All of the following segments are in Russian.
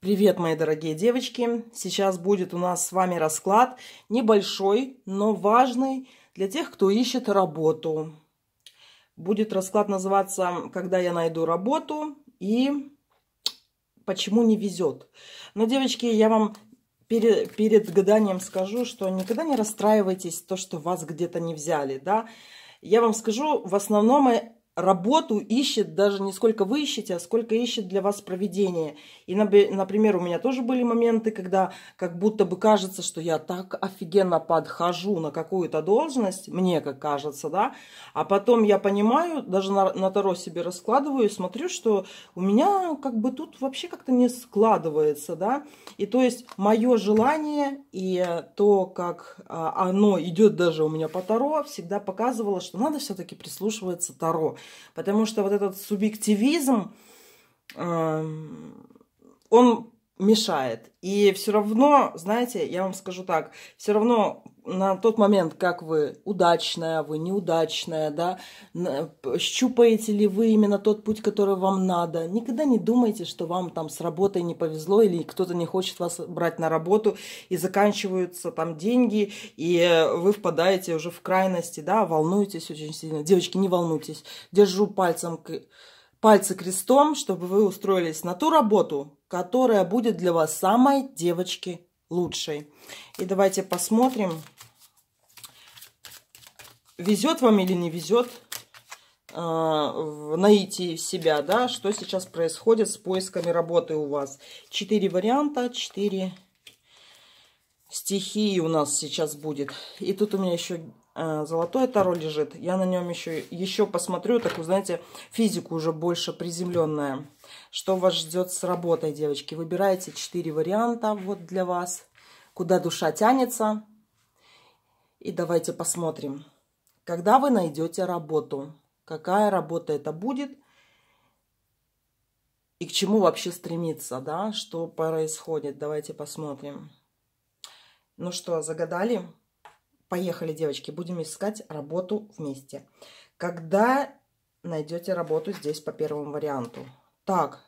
Привет, мои дорогие девочки! Сейчас будет у нас с вами расклад небольшой, но важный для тех, кто ищет работу. Будет расклад называться «Когда я найду работу» и «Почему не везет?». Но, девочки, я вам перед, перед гаданием скажу, что никогда не расстраивайтесь то, что вас где-то не взяли, да. Я вам скажу, в основном э, работу ищет даже не сколько вы ищете, а сколько ищет для вас проведение. И, например, у меня тоже были моменты, когда как будто бы кажется, что я так офигенно подхожу на какую-то должность, мне как кажется, да, а потом я понимаю, даже на, на Таро себе раскладываю и смотрю, что у меня как бы тут вообще как-то не складывается, да, и то есть мое желание и то, как а, оно идет даже у меня по Таро, всегда показывало, что надо все-таки прислушиваться Таро. Потому что вот этот субъективизм, эм, он мешает. И все равно, знаете, я вам скажу так, все равно на тот момент, как вы удачная, вы неудачная, да, щупаете ли вы именно тот путь, который вам надо. Никогда не думайте, что вам там с работой не повезло или кто-то не хочет вас брать на работу и заканчиваются там деньги, и э, вы впадаете уже в крайности, да, волнуетесь очень сильно. Девочки, не волнуйтесь, держу пальцем пальцы крестом, чтобы вы устроились на ту работу, которая будет для вас самой девочки лучшей. И давайте посмотрим, везет вам или не везет э, найти себя, да, что сейчас происходит с поисками работы у вас. Четыре варианта, четыре стихии у нас сейчас будет. И тут у меня еще э, а, золотое таро лежит. Я на нем еще, еще посмотрю, так вы знаете, физику уже больше приземленная что вас ждет с работой, девочки. Выбирайте 4 варианта вот для вас, куда душа тянется. И давайте посмотрим, когда вы найдете работу, какая работа это будет и к чему вообще стремиться, да, что происходит. Давайте посмотрим. Ну что, загадали? Поехали, девочки, будем искать работу вместе. Когда найдете работу здесь по первому варианту? Так,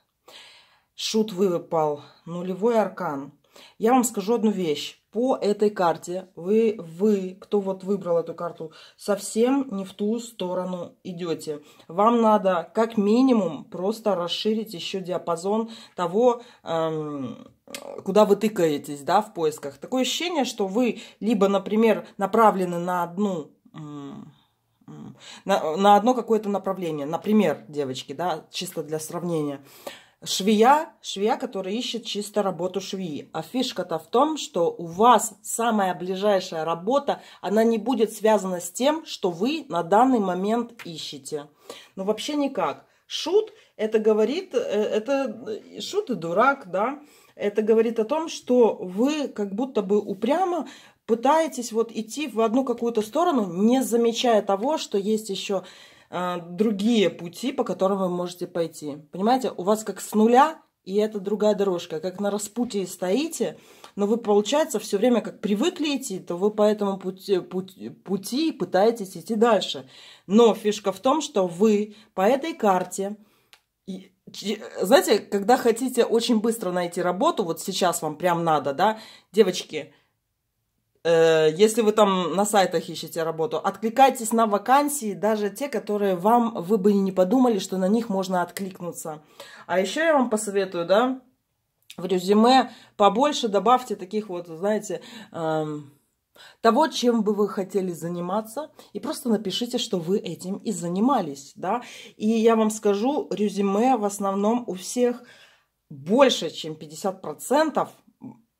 шут выпал, нулевой аркан. Я вам скажу одну вещь. По этой карте вы, вы, кто вот выбрал эту карту, совсем не в ту сторону идете. Вам надо как минимум просто расширить еще диапазон того, эм, куда вы тыкаетесь, да, в поисках. Такое ощущение, что вы либо, например, направлены на одну... Эм, на, на одно какое-то направление. Например, девочки, да, чисто для сравнения. Швия, швия, которая ищет чисто работу швии. А фишка-то в том, что у вас самая ближайшая работа, она не будет связана с тем, что вы на данный момент ищете. Ну, вообще никак. Шут, это говорит, э, это шут и дурак, да, это говорит о том, что вы как будто бы упрямо пытаетесь вот идти в одну какую-то сторону, не замечая того, что есть еще э, другие пути, по которым вы можете пойти. Понимаете, у вас как с нуля, и это другая дорожка. Как на распутье стоите, но вы, получается, все время как привыкли идти, то вы по этому пути, пути, пути пытаетесь идти дальше. Но фишка в том, что вы по этой карте знаете, когда хотите очень быстро найти работу, вот сейчас вам прям надо, да, девочки, э, если вы там на сайтах ищете работу, откликайтесь на вакансии, даже те, которые вам, вы бы не подумали, что на них можно откликнуться. А еще я вам посоветую, да, в резюме побольше добавьте таких вот, знаете, э, того, чем бы вы хотели заниматься, и просто напишите, что вы этим и занимались, да. И я вам скажу, резюме в основном у всех больше, чем 50%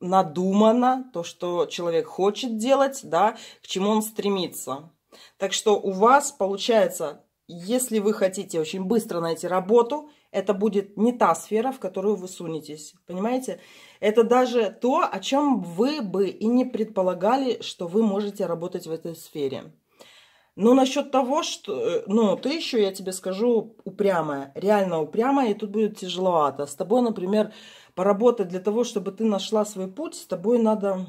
надумано, то, что человек хочет делать, да, к чему он стремится. Так что у вас получается, если вы хотите очень быстро найти работу, это будет не та сфера, в которую вы сунетесь. Понимаете? Это даже то, о чем вы бы и не предполагали, что вы можете работать в этой сфере. Но насчет того, что... Э, ну, ты еще, я тебе скажу, упрямая. Реально упрямая, и тут будет тяжеловато. С тобой, например, поработать для того, чтобы ты нашла свой путь, с тобой надо,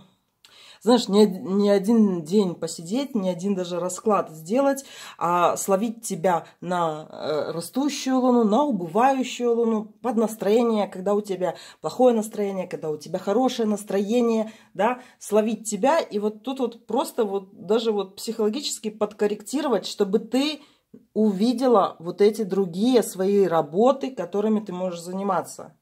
знаешь, не, не один день посидеть, не один даже расклад сделать, а словить тебя на э, растущую луну, на убывающую луну, под настроение, когда у тебя плохое настроение, когда у тебя хорошее настроение, да, словить тебя, и вот тут вот просто вот даже вот психологически подкорректировать, чтобы ты увидела вот эти другие свои работы, которыми ты можешь заниматься.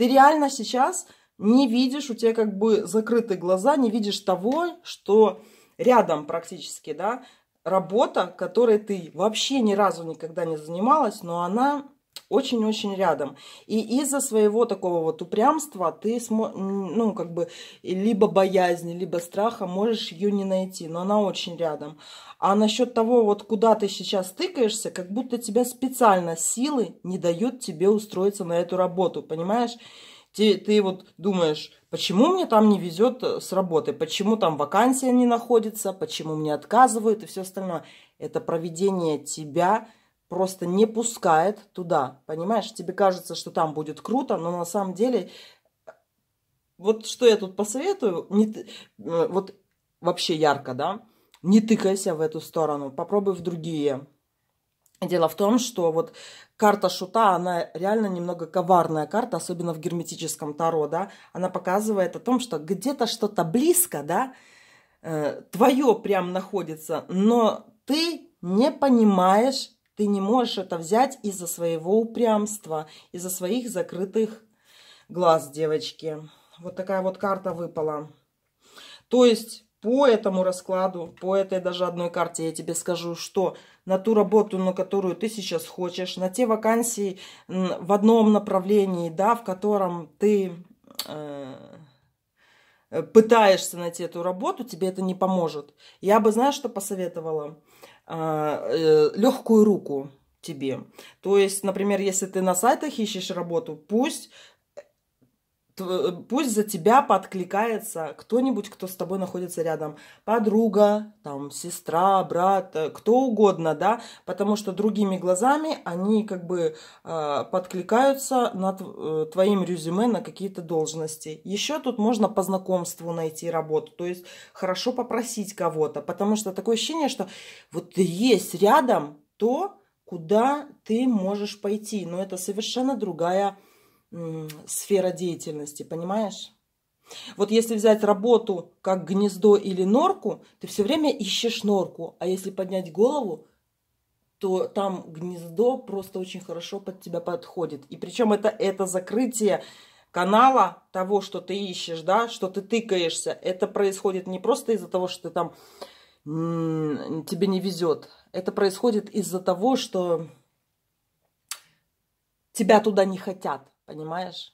Ты реально сейчас не видишь, у тебя как бы закрыты глаза, не видишь того, что рядом практически, да, работа, которой ты вообще ни разу никогда не занималась, но она очень-очень рядом. И из-за своего такого вот упрямства ты, ну, как бы, либо боязни, либо страха можешь ее не найти, но она очень рядом. А насчет того, вот куда ты сейчас тыкаешься, как будто тебя специально силы не дают тебе устроиться на эту работу, понимаешь? Ты, ты вот думаешь, почему мне там не везет э, с работы, почему там вакансия не находится, почему мне отказывают и все остальное. Это проведение тебя просто не пускает туда, понимаешь? Тебе кажется, что там будет круто, но на самом деле э, вот что я тут посоветую, не, э, вот вообще ярко, да, не тыкайся в эту сторону, попробуй в другие. Дело в том, что вот карта Шута, она реально немного коварная карта, особенно в герметическом Таро, да, она показывает о том, что где-то что-то близко, да, э, твое прям находится, но ты не понимаешь, ты не можешь это взять из-за своего упрямства, из-за своих закрытых глаз, девочки. Вот такая вот карта выпала. То есть по этому раскладу, по этой даже одной карте я тебе скажу, что на ту работу, на которую ты сейчас хочешь, на те вакансии в одном направлении, да, в котором ты э, пытаешься найти эту работу, тебе это не поможет. Я бы, знаешь, что посоветовала? А, э, э, легкую руку тебе. То есть, например, если ты на сайтах ищешь работу, пусть Э, пусть за тебя подкликается кто-нибудь, кто с тобой находится рядом. Подруга, там, сестра, брат, э, кто угодно, да, потому что другими глазами они как бы э, подкликаются над э, твоим резюме на какие-то должности. Еще тут можно по знакомству найти работу, то есть хорошо попросить кого-то, потому что такое ощущение, что вот есть рядом то, куда ты можешь пойти, но это совершенно другая сфера деятельности, понимаешь? Вот если взять работу как гнездо или норку, ты все время ищешь норку, а если поднять голову, то там гнездо просто очень хорошо под тебя подходит. И причем это, это закрытие канала того, что ты ищешь, да, что ты тыкаешься. Это происходит не просто из-за того, что ты там тебе не везет. Это происходит из-за того, что тебя туда не хотят понимаешь?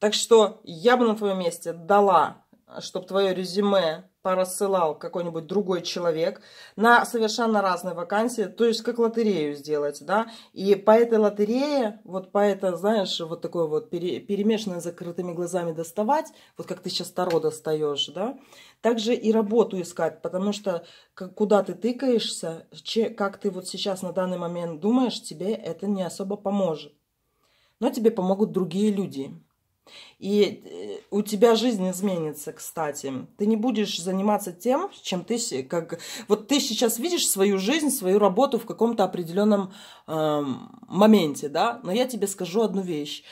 Так что я бы на твоем месте дала, чтобы твое резюме порассылал какой-нибудь другой человек на совершенно разные вакансии, то есть как лотерею сделать, да, и по этой лотерее, вот по это, знаешь, вот такое вот пере, перемешанное закрытыми глазами доставать, вот как ты сейчас Таро достаешь, да, также и работу искать, потому что куда ты тыкаешься, че, как ты вот сейчас на данный момент думаешь, тебе это не особо поможет но тебе помогут другие люди. И э, у тебя жизнь изменится, кстати. Ты не будешь заниматься тем, чем ты... Как, вот ты сейчас видишь свою жизнь, свою работу в каком-то определенном э, моменте, да? Но я тебе скажу одну вещь.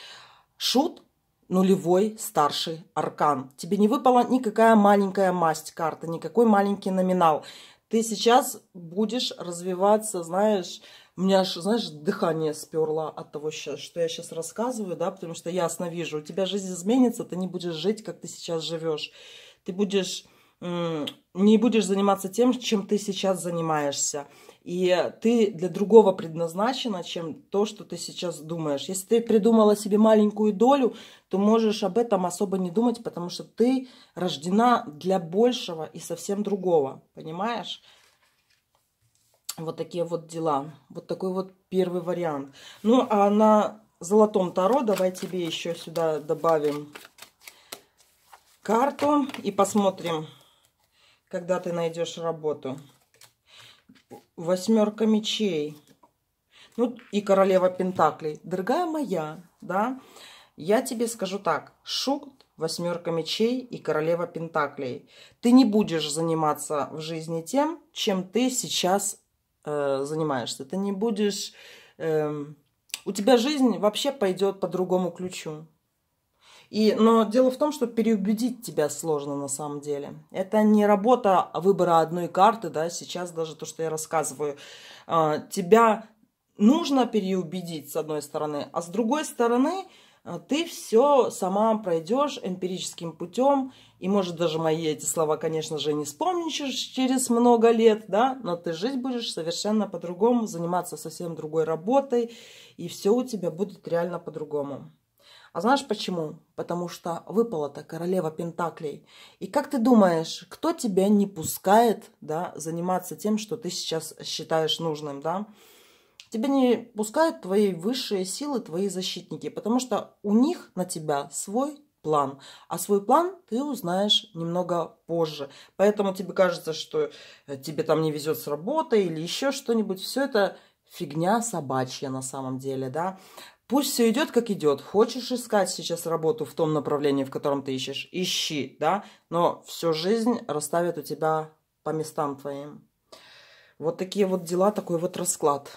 Шут нулевой старший аркан. Тебе не выпала никакая маленькая масть карты, никакой маленький номинал. Ты сейчас будешь развиваться, знаешь у меня аж, знаешь, дыхание сперло от того, что я сейчас рассказываю, да, потому что ясно вижу, у тебя жизнь изменится, ты не будешь жить, как ты сейчас живешь. Ты будешь не будешь заниматься тем, чем ты сейчас занимаешься. И ты для другого предназначена, чем то, что ты сейчас думаешь. Если ты придумала себе маленькую долю, то можешь об этом особо не думать, потому что ты рождена для большего и совсем другого. Понимаешь? Вот такие вот дела. Вот такой вот первый вариант. Ну, а на золотом таро давай тебе еще сюда добавим карту и посмотрим, когда ты найдешь работу. Восьмерка мечей. Ну, и королева пентаклей. Дорогая моя, да, я тебе скажу так. Шут, восьмерка мечей и королева пентаклей. Ты не будешь заниматься в жизни тем, чем ты сейчас э, занимаешься, ты не будешь... Э, у тебя жизнь вообще пойдет по другому ключу. И, но дело в том, что переубедить тебя сложно на самом деле. Это не работа выбора одной карты, да, сейчас даже то, что я рассказываю. Э, тебя нужно переубедить, с одной стороны, а с другой стороны, э, ты все сама пройдешь эмпирическим путем, и, может, даже мои эти слова, конечно же, не вспомнишь через много лет, да, но ты жить будешь совершенно по-другому, заниматься совсем другой работой, и все у тебя будет реально по-другому. А знаешь почему? Потому что выпала-то королева Пентаклей. И как ты думаешь, кто тебя не пускает, да, заниматься тем, что ты сейчас считаешь нужным, да? Тебя не пускают твои высшие силы, твои защитники, потому что у них на тебя свой план. А свой план ты узнаешь немного позже. Поэтому тебе кажется, что э, тебе там не везет с работой или еще что-нибудь. Все это фигня собачья на самом деле, да. Пусть все идет, как идет. Хочешь искать сейчас работу в том направлении, в котором ты ищешь, ищи, да. Но всю жизнь расставят у тебя по местам твоим. Вот такие вот дела, такой вот расклад.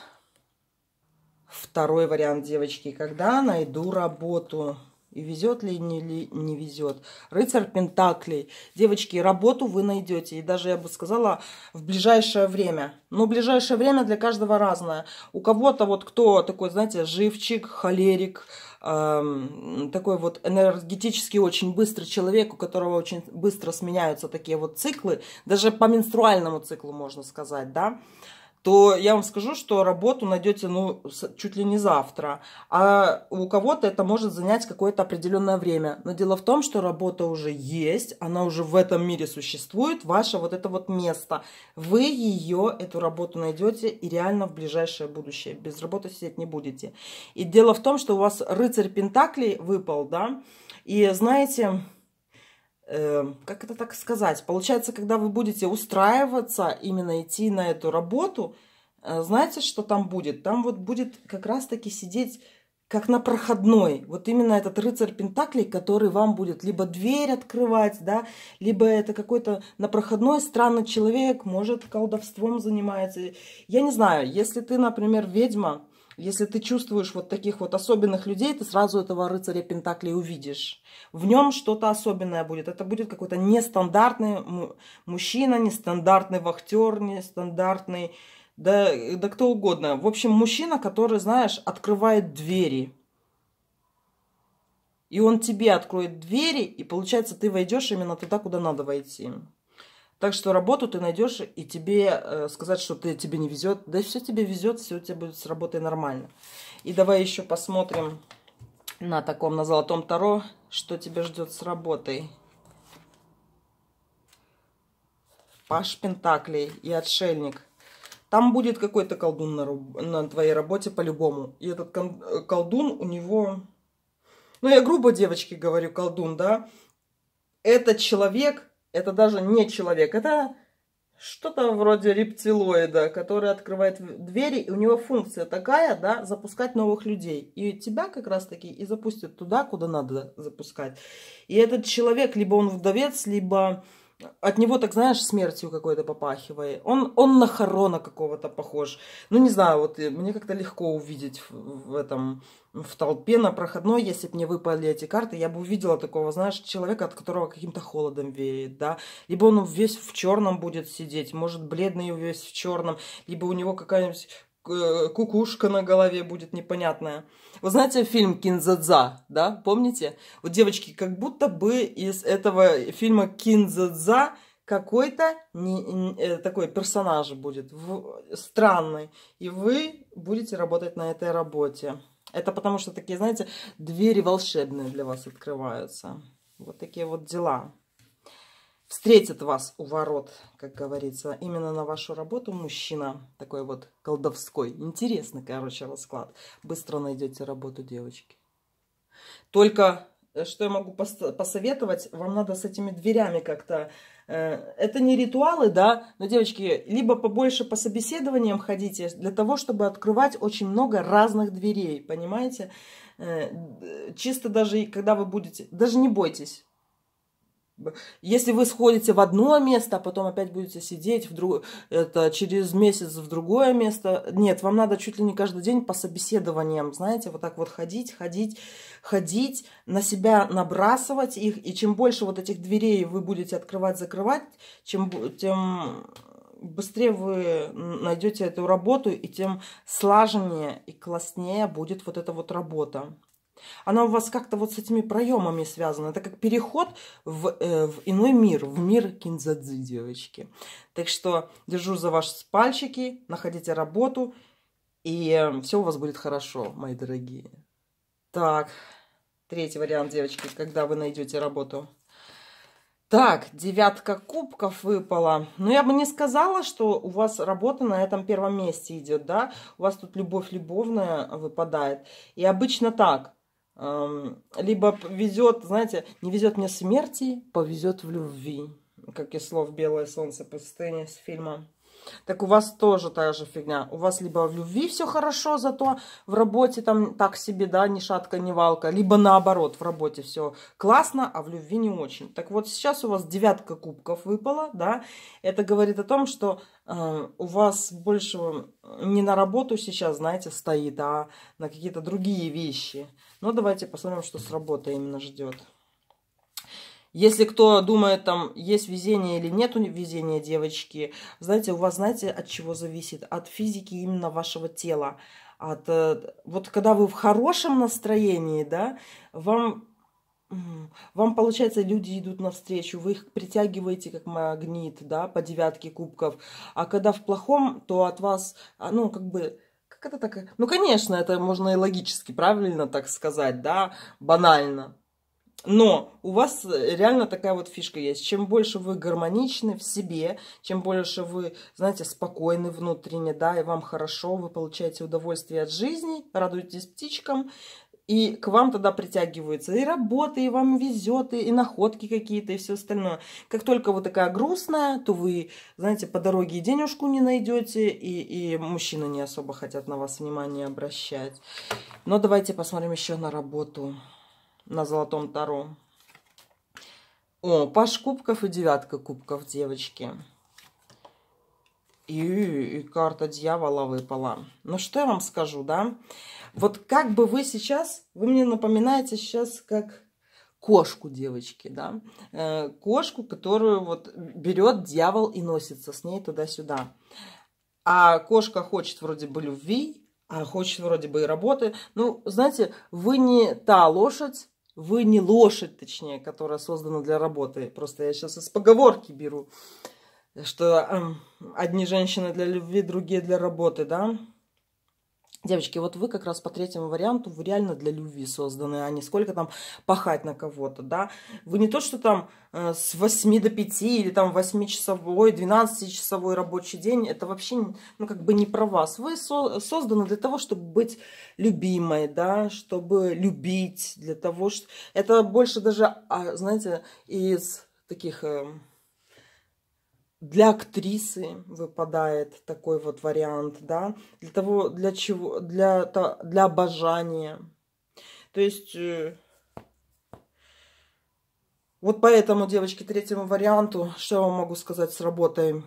Второй вариант, девочки, когда найду работу. И везет ли, не, ли, не везет. Рыцарь Пентаклей. Девочки, работу вы найдете. И даже, я бы сказала, в ближайшее время. Но ближайшее время для каждого разное. У кого-то вот кто такой, знаете, живчик, холерик, эм, такой вот энергетически очень быстрый человек, у которого очень быстро сменяются такие вот циклы. Даже по менструальному циклу, можно сказать, да. Э, то я вам скажу, что работу найдете ну, чуть ли не завтра. А у кого-то это может занять какое-то определенное время. Но дело в том, что работа уже есть, она уже в этом мире существует, ваше вот это вот место. Вы ее, эту работу найдете и реально в ближайшее будущее. Без работы сидеть не будете. И дело в том, что у вас рыцарь Пентаклей выпал, да, и знаете... Эм, как это так сказать, получается, когда вы будете устраиваться, именно идти на эту работу, э, знаете, что там будет? Там вот будет как раз-таки сидеть как на проходной. Вот именно этот рыцарь Пентаклей, который вам будет либо дверь открывать, да, либо это какой-то на проходной странный человек, может, колдовством занимается. Я не знаю, если ты, например, ведьма, если ты чувствуешь вот таких вот особенных людей, ты сразу этого рыцаря Пентаклей увидишь. В нем что-то особенное будет. Это будет какой-то нестандартный мужчина, нестандартный вахтер, нестандартный, да, да кто угодно. В общем, мужчина, который, знаешь, открывает двери. И он тебе откроет двери, и получается, ты войдешь именно туда, куда надо войти. Так что работу ты найдешь, и тебе э, сказать, что ты, тебе не везет. Да все тебе везет, все у тебя будет с работой нормально. И давай еще посмотрим на таком, на золотом таро, что тебя ждет с работой. Паш Пентаклей и Отшельник. Там будет какой-то колдун на, на твоей работе по-любому. И этот э, колдун у него... Ну, я грубо девочки говорю, колдун, да? Этот человек это даже не человек, это что-то вроде рептилоида, который открывает двери, и у него функция такая, да, запускать новых людей. И тебя как раз-таки и запустят туда, куда надо запускать. И этот человек, либо он вдовец, либо от него, так знаешь, смертью какой-то попахивает. Он, он на Харона какого-то похож. Ну, не знаю, вот э, мне как-то легко увидеть в, в этом, в толпе на проходной, если бы мне выпали эти карты, я бы увидела такого, знаешь, человека, от которого каким-то холодом веет, да. Либо он весь в черном будет сидеть, может, бледный весь в черном, либо у него какая-нибудь Э, кукушка на голове будет непонятная. Вы знаете фильм «Кинзадза», да, помните? Вот, девочки, как будто бы из этого фильма «Кинзадза» какой-то э, такой персонаж будет в, странный, и вы будете работать на этой работе. Это потому что такие, знаете, двери волшебные для вас открываются. Вот такие вот дела встретит вас у ворот, как говорится, именно на вашу работу мужчина, такой вот колдовской. Интересный, короче, расклад. Быстро найдете работу, девочки. Только э, что я могу пос посоветовать, вам надо с этими дверями как-то... Э, это не ритуалы, да, но, девочки, либо побольше по собеседованиям ходите, для того, чтобы открывать очень много разных дверей, понимаете? Э, чисто даже, когда вы будете... Даже не бойтесь, если вы сходите в одно место, а потом опять будете сидеть в друг... это через месяц в другое место, нет, вам надо чуть ли не каждый день по собеседованиям, знаете, вот так вот ходить, ходить, ходить, на себя набрасывать их, и чем больше вот этих дверей вы будете открывать, закрывать, чем, тем быстрее вы найдете эту работу, и тем слаженнее и класснее будет вот эта вот работа. Она у вас как-то вот с этими проемами связана. Это как переход в, э, в иной мир, в мир кинзадзи, девочки. Так что держу за ваши пальчики, находите работу, и э, все у вас будет хорошо, мои дорогие. Так, третий вариант, девочки, когда вы найдете работу. Так, девятка кубков выпала. Но ну, я бы не сказала, что у вас работа на этом первом месте идет, да? У вас тут любовь любовная выпадает. И обычно так либо везет, знаете, не везет мне смерти, повезет в любви, как и слов «Белое солнце пустыни» с фильма. Так у вас тоже та же фигня. У вас либо в любви все хорошо, зато в работе там так себе, да, ни шатка, ни валка. Либо наоборот, в работе все классно, а в любви не очень. Так вот, сейчас у вас девятка кубков выпала, да. Это говорит о том, что э, у вас больше не на работу сейчас, знаете, стоит, а на какие-то другие вещи – но ну, давайте посмотрим, что с работы именно ждет. Если кто думает, там, есть везение или нет везения девочки, знаете, у вас, знаете, от чего зависит? От физики именно вашего тела. От, э, вот когда вы в хорошем настроении, да, вам, вам, получается, люди идут навстречу, вы их притягиваете как магнит, да, по девятке кубков. А когда в плохом, то от вас, а, ну, как бы как это так? Ну, конечно, это можно и логически правильно так сказать, да, банально. Но у вас реально такая вот фишка есть. Чем больше вы гармоничны в себе, чем больше вы, знаете, спокойны внутренне, да, и вам хорошо, вы получаете удовольствие от жизни, радуетесь птичкам, и к вам тогда притягиваются и работы, и вам везет, и, находки какие-то, и все остальное. Как только вы такая грустная, то вы, знаете, по дороге и денежку не найдете, и, и мужчины не особо хотят на вас внимание обращать. Но давайте посмотрим еще на работу на золотом таро. О, паш кубков и девятка кубков, девочки. Девочки. И, и карта дьявола выпала. Ну что я вам скажу, да? Вот как бы вы сейчас, вы мне напоминаете сейчас как кошку девочки, да? Э, кошку, которую вот берет дьявол и носится с ней туда-сюда. А кошка хочет вроде бы любви, а хочет вроде бы и работы. Ну, знаете, вы не та лошадь, вы не лошадь, точнее, которая создана для работы. Просто я сейчас из поговорки беру что э, одни женщины для любви, другие для работы, да? Девочки, вот вы как раз по третьему варианту, вы реально для любви созданы, а не сколько там пахать на кого-то, да? Вы не то, что там э, с 8 до 5 или там 8-часовой, 12-часовой рабочий день, это вообще, ну, как бы не про вас. Вы со созданы для того, чтобы быть любимой, да, чтобы любить, для того, что... Это больше даже, а, знаете, из таких... Э, для актрисы выпадает такой вот вариант, да, для того, для чего, для, для обожания. То есть, э, вот поэтому, девочки, третьему варианту, что я вам могу сказать с работой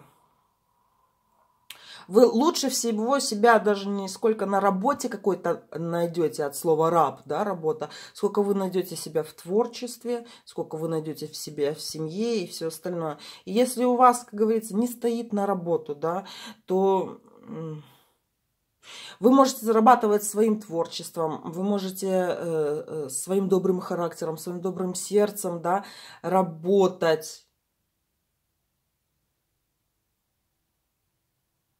вы лучше всего себя даже не сколько на работе какой-то найдете от слова раб, да, работа, сколько вы найдете себя в творчестве, сколько вы найдете в себе, в семье и все остальное. И если у вас, как говорится, не стоит на работу, да, то вы можете зарабатывать своим творчеством, вы можете э, э, своим добрым характером, своим добрым сердцем, да, работать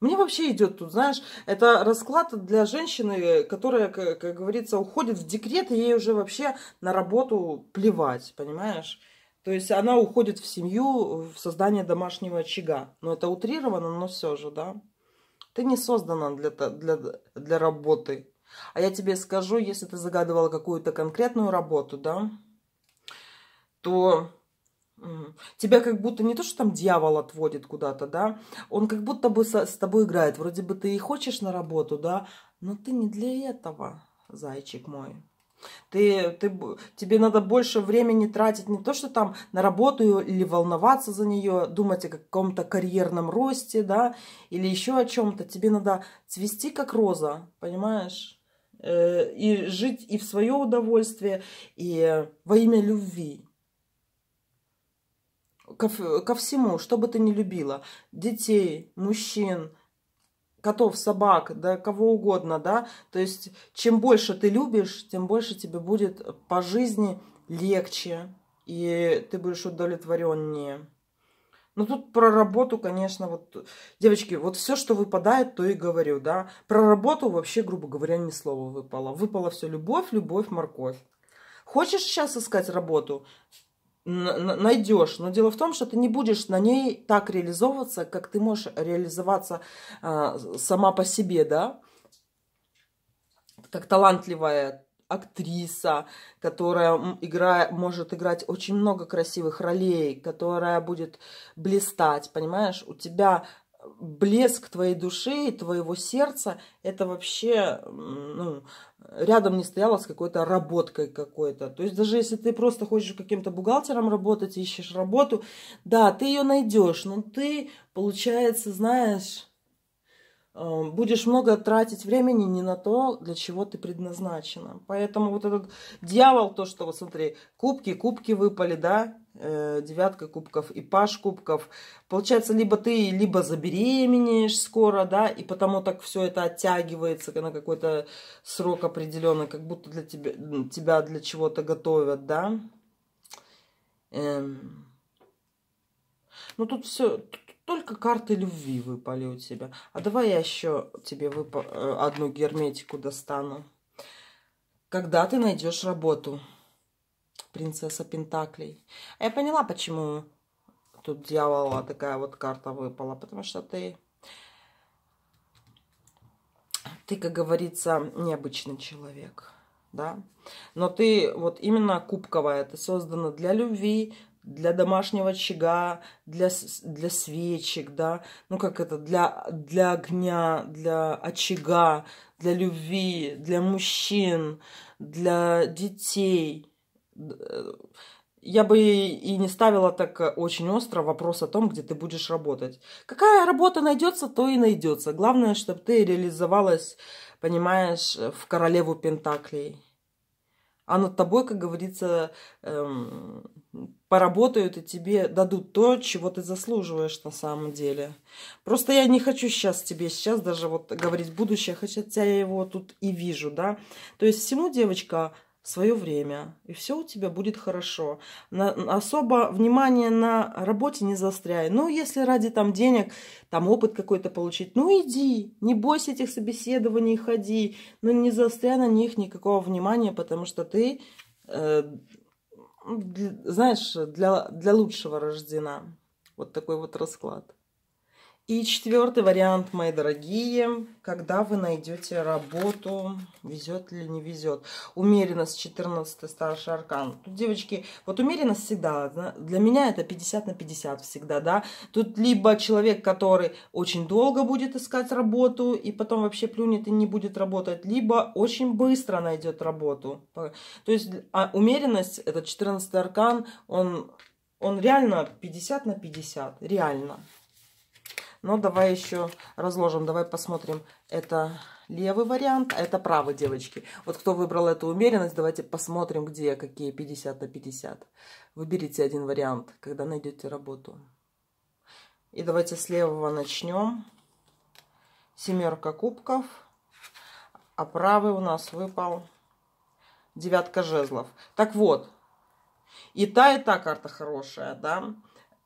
Мне вообще идет тут, знаешь, это расклад для женщины, которая, как, как говорится, уходит в декрет, и ей уже вообще на работу плевать, понимаешь? То есть она уходит в семью, в создание домашнего очага. Но это утрировано, но все же, да? Ты не создана для, для, для работы. А я тебе скажу, если ты загадывала какую-то конкретную работу, да, то Тебя как будто не то, что там дьявол отводит куда-то, да, он как будто бы со, с тобой играет. Вроде бы ты и хочешь на работу, да, но ты не для этого, зайчик мой. Ты, ты, тебе надо больше времени тратить не то, что там на работу или волноваться за нее, думать о каком-то карьерном росте, да, или еще о чем-то. Тебе надо цвести как роза, понимаешь? Э, и жить и в свое удовольствие, и во имя любви ко, ко всему, что бы ты ни любила, детей, мужчин, котов, собак, да, кого угодно, да, то есть чем больше ты любишь, тем больше тебе будет по жизни легче, и ты будешь удовлетвореннее. Ну тут про работу, конечно, вот, девочки, вот все, что выпадает, то и говорю, да. Про работу вообще, грубо говоря, ни слова выпало. Выпало все любовь, любовь, морковь. Хочешь сейчас искать работу? найдешь. Но дело в том, что ты не будешь на ней так реализовываться, как ты можешь реализоваться э, сама по себе, да? Как талантливая актриса, которая играя может играть очень много красивых ролей, которая будет блистать, понимаешь? У тебя блеск твоей души и твоего сердца, это вообще ну, рядом не стояло с какой-то работкой какой-то. То есть даже если ты просто хочешь каким-то бухгалтером работать, ищешь работу, да, ты ее найдешь, но ты, получается, знаешь, Эм, будешь много тратить времени не на то, для чего ты предназначена. Поэтому вот этот дьявол, то, что, вот смотри, кубки, кубки выпали, да, э, девятка кубков и паш кубков. Получается, либо ты либо забеременеешь скоро, да, и потому так все это оттягивается на какой-то срок определенный, как будто для тебя, тебя для чего-то готовят, да. Эм... Ну тут все, только карты любви выпали у тебя. А давай я еще тебе вып... Э, одну герметику достану. Когда ты найдешь работу, принцесса Пентаклей. А я поняла, почему тут дьявола такая вот карта выпала. Потому что ты, ты как говорится, необычный человек да, но ты вот именно кубковая, ты создана для любви, для домашнего очага, для, для свечек, да, ну как это, для, для огня, для очага, для любви, для мужчин, для детей. Я бы и не ставила так очень остро вопрос о том, где ты будешь работать. Какая работа найдется, то и найдется. Главное, чтобы ты реализовалась, понимаешь, в королеву Пентаклей. А над тобой, как говорится, эм, поработают и тебе дадут то, чего ты заслуживаешь на самом деле. Просто я не хочу сейчас тебе, сейчас даже вот говорить будущее, хотя я его тут и вижу, да. То есть всему, девочка, свое время, и все у тебя будет хорошо. На, особо внимание на работе не застряй. Ну, если ради там денег, там опыт какой-то получить, ну иди, не бойся этих собеседований, ходи, но ну, не застряй на них никакого внимания, потому что ты э, знаешь, для, для лучшего рождена. Вот такой вот расклад. И четвертый вариант, мои дорогие, когда вы найдете работу, везет или не везет. Умеренность, 14 старший аркан. Тут, девочки, вот умеренность всегда, для меня это 50 на 50 всегда, да. Тут либо человек, который очень долго будет искать работу и потом вообще плюнет и не будет работать, либо очень быстро найдет работу. То есть а умеренность, этот 14 аркан, он, он реально 50 на 50, реально. Но давай еще разложим, давай посмотрим. Это левый вариант, а это правый, девочки. Вот кто выбрал эту умеренность, давайте посмотрим, где какие 50 на 50. Выберите один вариант, когда найдете работу. И давайте с левого начнем. Семерка кубков. А правый у нас выпал девятка жезлов. Так вот, и та, и та карта хорошая, да.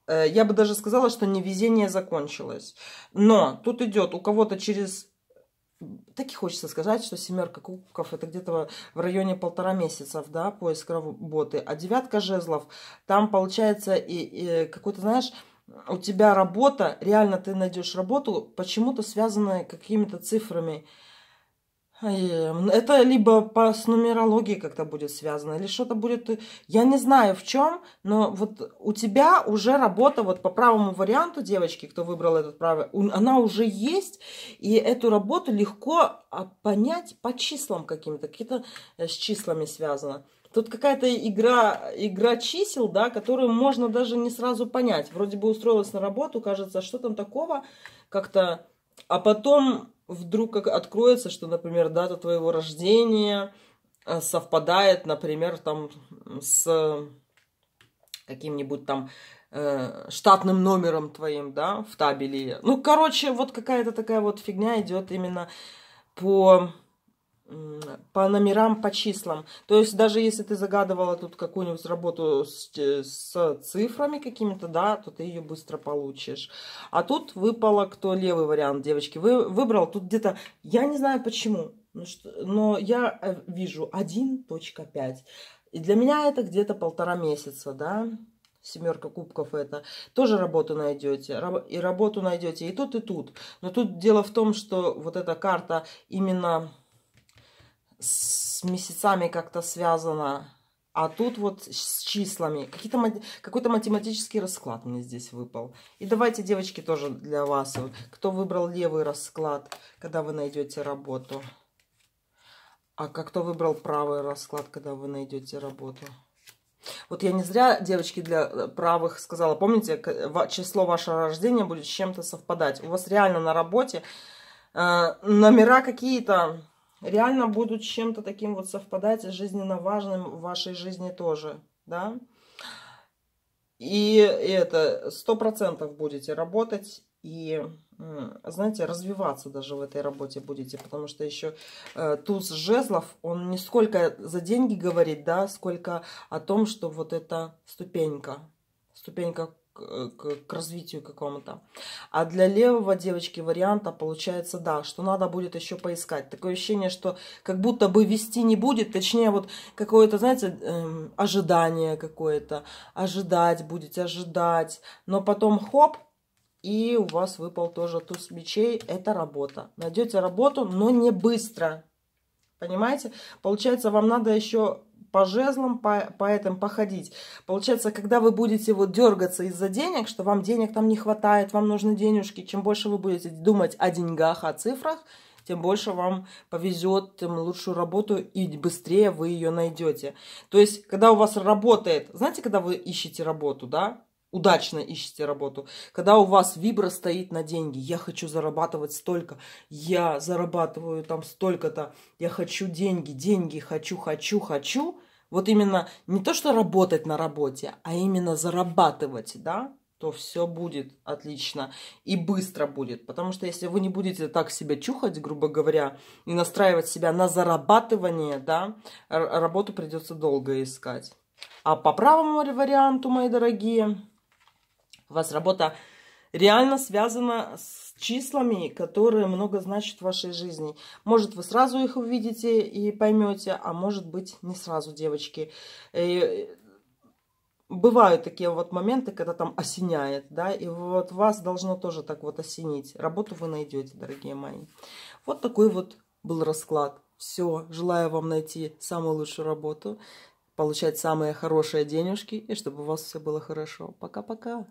Э, я бы даже сказала, что невезение закончилось. Но тут идет у кого-то через... Так и хочется сказать, что семерка кубков это где-то в районе полтора месяцев, да, поиск работы. А девятка жезлов, там получается и, и какой-то, знаешь, у тебя работа, реально ты найдешь работу, почему-то связанная какими-то цифрами. А, эм, это либо по, с нумерологией как-то будет связано, или что-то будет... Э, я не знаю в чем, но вот у тебя уже работа вот по правому варианту девочки, кто выбрал этот правый, она уже есть, и эту работу легко а, понять по числам каким-то, какие-то э, с числами связано. Тут какая-то игра, игра чисел, да, которую можно даже не сразу понять. Вроде бы устроилась на работу, кажется, а что там такого, как-то... А потом вдруг как откроется, что, например, дата твоего рождения э, совпадает, например, там с каким-нибудь там э, штатным номером твоим, да, в табеле. Ну, короче, вот какая-то такая вот фигня идет именно по по номерам, по числам. То есть даже если ты загадывала тут какую-нибудь работу с, с цифрами какими-то, да, то ты ее быстро получишь. А тут выпало, кто левый вариант, девочки, вы, выбрал. Тут где-то, я не знаю почему, но, ну что, но я э, вижу 1.5. И для меня это где-то полтора месяца, да. Семерка кубков это. Тоже работу найдете. И работу найдете и тут, и тут. Но тут дело в том, что вот эта карта именно с месяцами как-то связано, а тут вот с числами. Какой-то математический расклад мне здесь выпал. И давайте, девочки, тоже для вас, кто выбрал левый расклад, когда вы найдете работу. А как кто выбрал правый расклад, когда вы найдете работу? Вот я не зря, девочки, для правых сказала, помните, число вашего рождения будет с чем-то совпадать. У вас реально на работе э, номера какие-то реально будут чем-то таким вот совпадать жизненно важным в вашей жизни тоже, да. И это, сто процентов будете работать и, знаете, развиваться даже в этой работе будете, потому что еще э, туз жезлов, он не сколько за деньги говорит, да, сколько о том, что вот эта ступенька, ступенька Э, к, к, развитию какому-то. А для левого девочки варианта получается, да, что надо будет еще поискать. Такое ощущение, что как будто бы вести не будет, точнее вот какое-то, знаете, эм, ожидание какое-то. Ожидать будете, ожидать. Но потом хоп, и у вас выпал тоже туз мечей. Это работа. Найдете работу, но не быстро. Понимаете? Получается, вам надо еще по жезлам, по, по этим походить. Получается, когда вы будете вот дергаться из-за денег, что вам денег там не хватает, вам нужны денежки, чем больше вы будете думать о деньгах, о цифрах, тем больше вам повезет, тем лучшую работу и быстрее вы ее найдете. То есть, когда у вас работает, знаете, когда вы ищете работу, да, удачно ищете работу, когда у вас вибра стоит на деньги, я хочу зарабатывать столько, я зарабатываю там столько-то, я хочу деньги, деньги, хочу, хочу, хочу. Вот именно не то, что работать на работе, а именно зарабатывать, да, то все будет отлично и быстро будет. Потому что если вы не будете так себя чухать, грубо говоря, и настраивать себя на зарабатывание, да, работу придется долго искать. А по правому варианту, мои дорогие, у вас работа реально связана с числами, которые много значат в вашей жизни. Может, вы сразу их увидите и поймете, а может быть, не сразу, девочки. Э, бывают такие вот моменты, когда там осеняет, да, и вот вас должно тоже так вот осенить. Работу вы найдете, дорогие мои. Вот такой вот был расклад. Все, желаю вам найти самую лучшую работу, получать самые хорошие денежки, и чтобы у вас все было хорошо. Пока-пока!